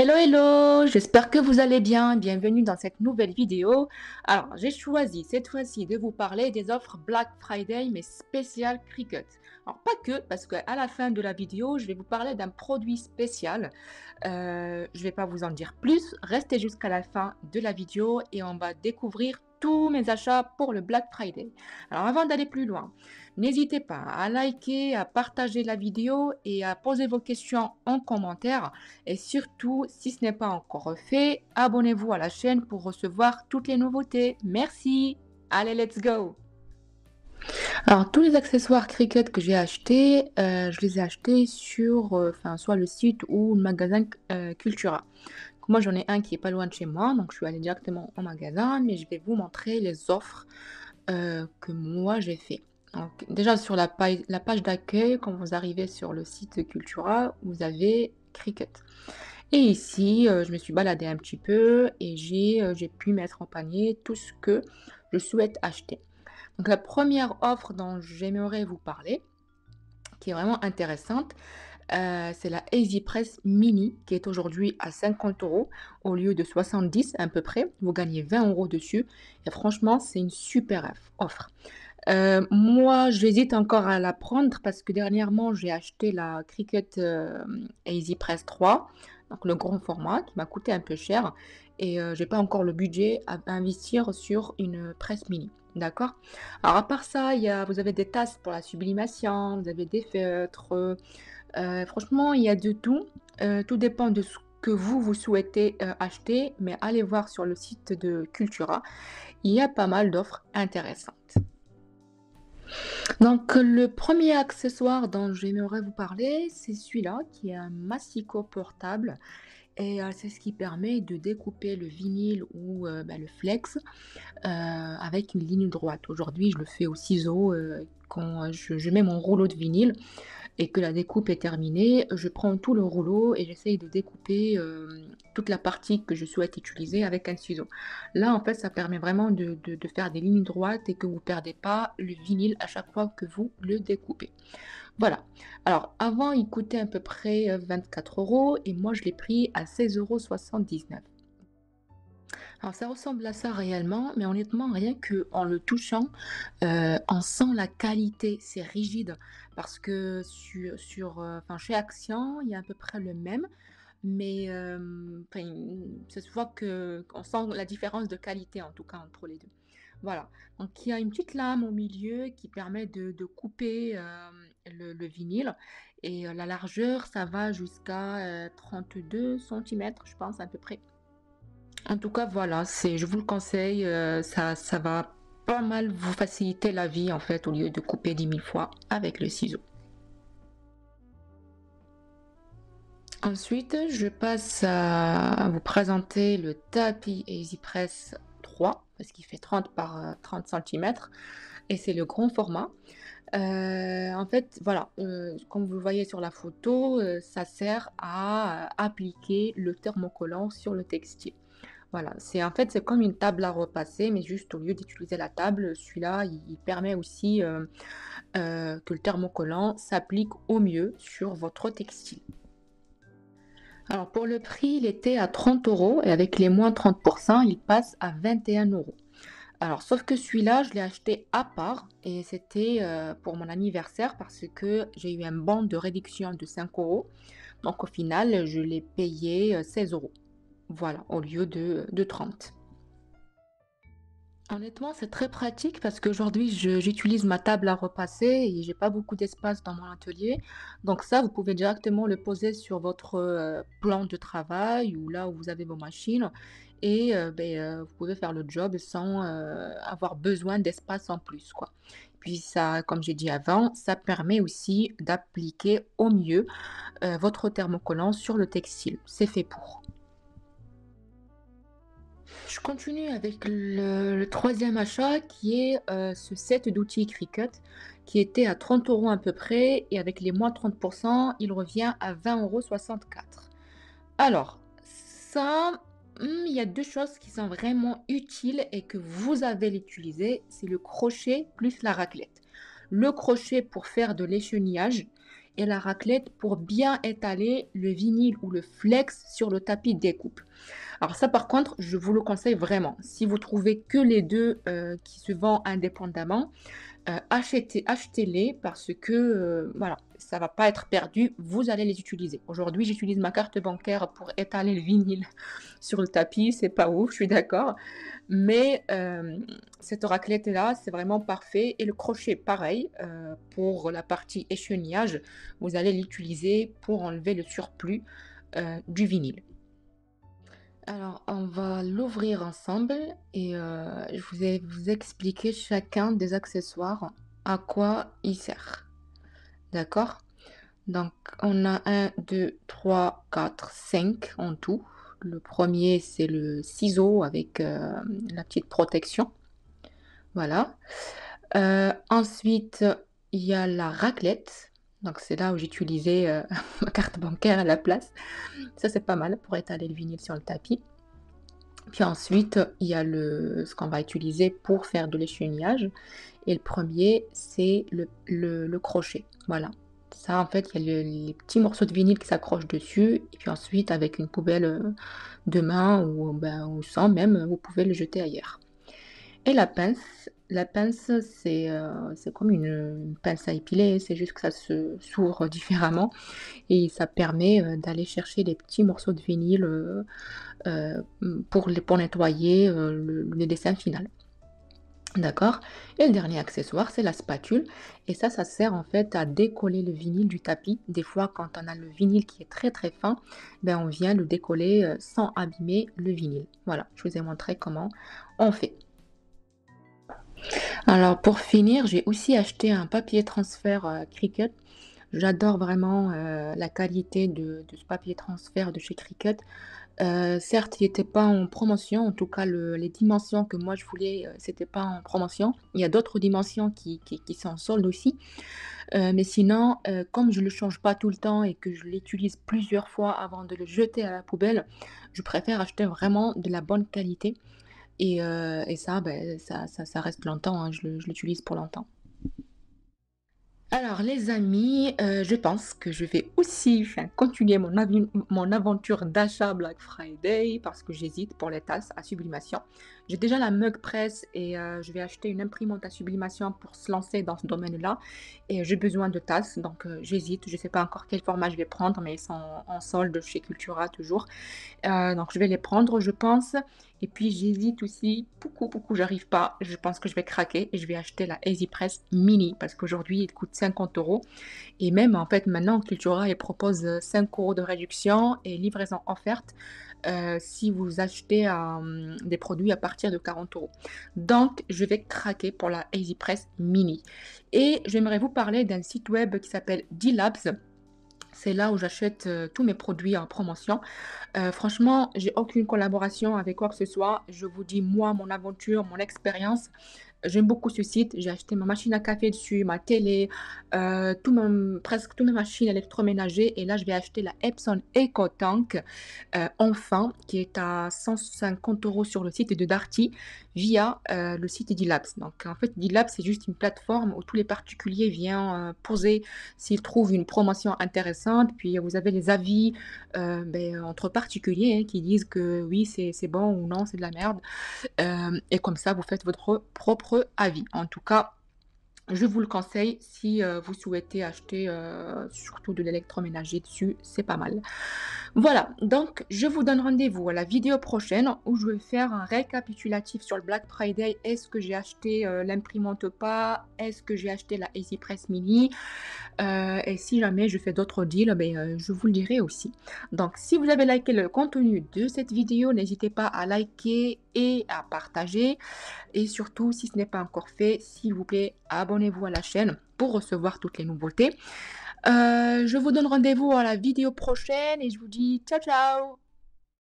Hello hello, j'espère que vous allez bien, bienvenue dans cette nouvelle vidéo. Alors j'ai choisi cette fois-ci de vous parler des offres Black Friday mais spécial Cricut. Alors pas que, parce qu'à la fin de la vidéo je vais vous parler d'un produit spécial. Euh, je ne vais pas vous en dire plus, restez jusqu'à la fin de la vidéo et on va découvrir tous mes achats pour le Black Friday. Alors avant d'aller plus loin, n'hésitez pas à liker, à partager la vidéo et à poser vos questions en commentaire. Et surtout, si ce n'est pas encore fait, abonnez-vous à la chaîne pour recevoir toutes les nouveautés. Merci Allez, let's go alors tous les accessoires cricket que j'ai acheté euh, je les ai achetés sur euh, soit le site ou le magasin euh, Cultura. Moi, j'en ai un qui est pas loin de chez moi, donc je suis allée directement au magasin, mais je vais vous montrer les offres euh, que moi j'ai fait. Donc, déjà sur la page, d'accueil, quand vous arrivez sur le site Cultura, vous avez Cricut. Et ici, euh, je me suis baladée un petit peu et euh, j'ai pu mettre en panier tout ce que je souhaite acheter. Donc la première offre dont j'aimerais vous parler, qui est vraiment intéressante, euh, c'est la Easy Press Mini qui est aujourd'hui à 50 euros au lieu de 70 à peu près. Vous gagnez 20 euros dessus. Et franchement, c'est une super offre. Euh, moi, j'hésite encore à la prendre parce que dernièrement, j'ai acheté la Cricut euh, Easy Press 3, donc le grand format qui m'a coûté un peu cher et j'ai pas encore le budget à investir sur une presse mini. D'accord Alors, à part ça, vous avez des tasses pour la sublimation, vous avez des feutres, euh, franchement, il y a de tout. Euh, tout dépend de ce que vous, vous souhaitez euh, acheter, mais allez voir sur le site de Cultura. Il y a pas mal d'offres intéressantes. Donc le premier accessoire dont j'aimerais vous parler, c'est celui-là qui est un massico portable et c'est ce qui permet de découper le vinyle ou bah, le flex avec une ligne droite. Aujourd'hui, je le fais au ciseau quand je, mets mon rouleau de vinyle et que la découpe est terminée, je prends tout le rouleau et j'essaye de découper euh, toute la partie que je souhaite utiliser avec un ciseau. Là, en fait, ça permet vraiment de, de faire des lignes droites et que vous ne perdez pas le vinyle à chaque fois que vous le découpez. Voilà. Alors, avant, il coûtait à peu près 24 euh, euros et moi, je l'ai pris à 16,79 euros. Alors ça ressemble à ça réellement, mais honnêtement, rien que en le touchant, euh, on sent la qualité, c'est rigide, parce que sur, euh, chez Action, il y a à peu près le même, mais euh, ça se voit que on sent la différence de qualité en tout cas entre les deux. Voilà, donc il y a une petite lame au milieu qui permet de, couper le, vinyle et la largeur ça va jusqu'à 32 cm je pense à peu près. En tout cas, voilà, c'est, je vous le conseille, euh, ça, ça va pas mal vous faciliter la vie en fait au lieu de couper dix mille fois avec le ciseau. Ensuite, je passe à vous présenter le tapis EasyPress 3 parce qu'il fait 30 par 30 euh, cm et c'est le grand format. Euh, en fait, voilà, comme vous voyez sur la photo, ça sert à appliquer le thermocollant sur le textile. Voilà, c'est en fait c'est comme une table à repasser, mais juste au lieu d'utiliser la table, celui-là il, permet aussi euh, euh, que le thermocollant s'applique au mieux sur votre textile. Alors pour le prix, il était à 30 euros et avec les moins 30%, il passe à 21 euros. Alors, sauf que celui-là, je l'ai acheté à part et c'était euh, pour mon anniversaire parce que j'ai eu un bon de réduction de 5 euros. Donc, au final, je l'ai payé 16 euros. Voilà, au lieu de, 30. Honnêtement, c'est très pratique parce qu'aujourd'hui, j'utilise ma table à repasser et j'ai pas beaucoup d'espace dans mon atelier. Donc ça, vous pouvez directement le poser sur votre euh, plan de travail ou là où vous avez vos machines et euh, ben, euh, vous pouvez faire le job sans avoir besoin d'espace en plus, Puis ça, comme j'ai dit avant, ça permet aussi d'appliquer au mieux votre thermocollant sur le textile. C'est fait pour. Je continue avec le, troisième achat qui est euh, ce set d'outils Cricut qui était à 30 euros à peu près et avec les moins 30%, il revient à 20,64 euros. Alors, ça, hmm, il y a deux choses qui sont vraiment utiles et que vous avez l'utiliser, c'est le crochet plus la raclette. Le crochet pour faire de l'échenillage et la raclette pour bien étaler le vinyle ou le flex sur le tapis découpe. Alors ça par contre, je vous le conseille vraiment. Si vous trouvez que les deux euh, qui se vendent indépendamment, euh, achetez-les parce que euh, voilà, ça va pas être perdu, vous allez les utiliser. Aujourd'hui, j'utilise ma carte bancaire pour étaler le vinyle sur le tapis, c'est pas ouf, je suis d'accord, mais euh, cette raclette là, c'est vraiment parfait et le crochet pareil pour la partie échenillage, vous allez l'utiliser pour enlever le surplus du vinyle. Alors, on va l'ouvrir ensemble et euh, je vous vais vous expliquer chacun des accessoires à quoi il sert. D'accord Donc, on a 1, 2, 3, 4, 5 en tout. Le premier, c'est le ciseau avec euh, la petite protection. Voilà. Euh, ensuite, il y a la raclette. Donc c'est là où j'utilisais euh, ma carte bancaire à la place. Ça c'est pas mal pour étaler le vinyle sur le tapis. Puis ensuite, il y a le, ce qu'on va utiliser pour faire de l'échenillage. Et le premier, c'est le, crochet. Voilà. Ça, en fait, il y a les petits morceaux de vinyle qui s'accrochent dessus. Et puis ensuite, avec une poubelle euh, de main ou, ben, ou sans même, vous pouvez le jeter ailleurs. Et la pince, la pince, c'est euh, comme une, pince à épiler, c'est juste que ça se s'ouvre différemment et ça permet euh, d'aller chercher des petits morceaux de vinyle euh, pour, les, pour nettoyer le, le, dessin final. D'accord Et le dernier accessoire, c'est la spatule. Et ça, ça sert en fait à décoller le vinyle du tapis. Des fois, quand on a le vinyle qui est très très fin, ben, on vient le décoller sans abîmer le vinyle. Voilà, je vous ai montré comment on fait. Alors pour finir, j'ai aussi acheté un papier transfert euh, Cricut. J'adore vraiment euh, la qualité de, ce papier transfert de chez Cricut. Euh, certes, il n'était pas en promotion, en tout cas les dimensions que moi je voulais, c'était pas en promotion. Il y a d'autres dimensions qui, qui sont en solde aussi. mais sinon, comme je ne le change pas tout le temps et que je l'utilise plusieurs fois avant de le jeter à la poubelle, je préfère acheter vraiment de la bonne qualité. Et, euh, ben, ça, ça, reste longtemps, hein, je l'utilise pour longtemps. Alors les amis, euh, je pense que je vais aussi continuer mon aventure d'achat Black Friday parce que j'hésite pour les tasses à sublimation. J'ai déjà la mug press et euh, je vais acheter une imprimante à sublimation pour se lancer dans ce domaine-là. Et j'ai besoin de tasses, donc euh, j'hésite. Je ne sais pas encore quel format je vais prendre, mais ils sont en solde chez Cultura toujours. Euh, donc je vais les prendre, je pense. Et puis j'hésite aussi beaucoup, beaucoup, j'arrive pas. Je pense que je vais craquer et je vais acheter la Easy Press Mini parce qu'aujourd'hui il coûte 50 euros. Et même en fait maintenant Cultura elle propose 5 euros de réduction et livraison offerte. Euh, si vous achetez euh, des produits à partir de 40 euros. Donc, je vais craquer pour la EasyPress Mini. Et j'aimerais vous parler d'un site web qui s'appelle D-Labs. C'est là où j'achète euh, tous mes produits en promotion. franchement, j'ai aucune collaboration avec quoi que ce soit. Je vous dis moi, mon aventure, mon expérience. J'aime beaucoup ce site. J'ai acheté ma machine à café dessus, ma télé, euh, tout presque toutes mes machines électroménagées Et là, je vais acheter la Epson EcoTank euh, enfin, qui est à 150 euros sur le site de Darty via euh, le site Dilabs. Donc, en fait, Dilabs, c'est juste une plateforme où tous les particuliers viennent poser s'ils trouvent une promotion intéressante. Puis, vous avez les avis ben, entre particuliers hein, qui disent que oui, c'est bon ou non, c'est de la merde. et comme ça, vous faites votre propre avis. En tout cas, je vous le conseille si euh, vous souhaitez acheter euh, surtout de l'électroménager dessus, c'est pas mal. Voilà, donc je vous donne rendez-vous à la vidéo prochaine où je vais faire un récapitulatif sur le Black Friday. Est-ce que j'ai acheté euh, l'imprimante pas Est-ce que j'ai acheté la Easy Press Mini Et si jamais je fais d'autres deals, ben, je vous le dirai aussi. Donc si vous avez liké le contenu de cette vidéo, n'hésitez pas à liker et à partager. Et surtout, si ce n'est pas encore fait, s'il vous plaît, abonnez-vous vous à la chaîne pour recevoir toutes les nouveautés. Euh, je vous donne rendez-vous à la vidéo prochaine et je vous dis ciao ciao